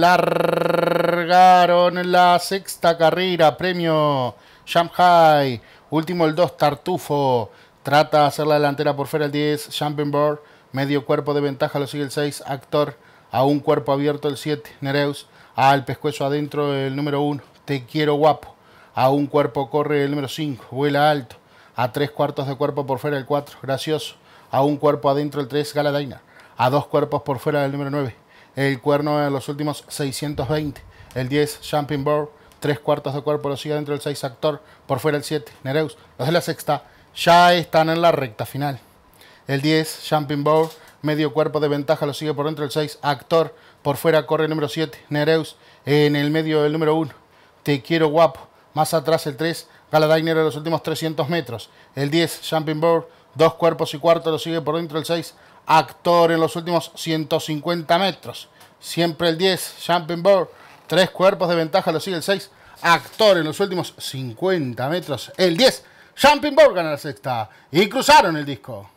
Largaron la sexta carrera, premio Shanghai. Último el 2, Tartufo. Trata de hacer la delantera por fuera el 10, Bird Medio cuerpo de ventaja lo sigue el 6, Actor. A un cuerpo abierto el 7, Nereus. Al pescuezo adentro el número 1, Te quiero guapo. A un cuerpo corre el número 5, Vuela alto. A tres cuartos de cuerpo por fuera el 4, Gracioso. A un cuerpo adentro el 3, Galadaina a dos cuerpos por fuera del número 9. El cuerno de los últimos 620. El 10, Jumping Board, tres cuartos de cuerpo lo sigue dentro del 6 actor, por fuera el 7, Nereus. Los de la sexta ya están en la recta final. El 10, Jumping Board, medio cuerpo de ventaja lo sigue por dentro del 6, actor, por fuera corre el número 7, Nereus, en el medio del número 1, Te quiero guapo, más atrás el 3, Galadiner de los últimos 300 metros, el 10, Jumping Board, Dos cuerpos y cuarto lo sigue por dentro el 6. Actor en los últimos 150 metros. Siempre el 10. Jumping Board. Tres cuerpos de ventaja lo sigue el 6. Actor en los últimos 50 metros. El 10. Jumping Board gana la sexta. Y cruzaron el disco.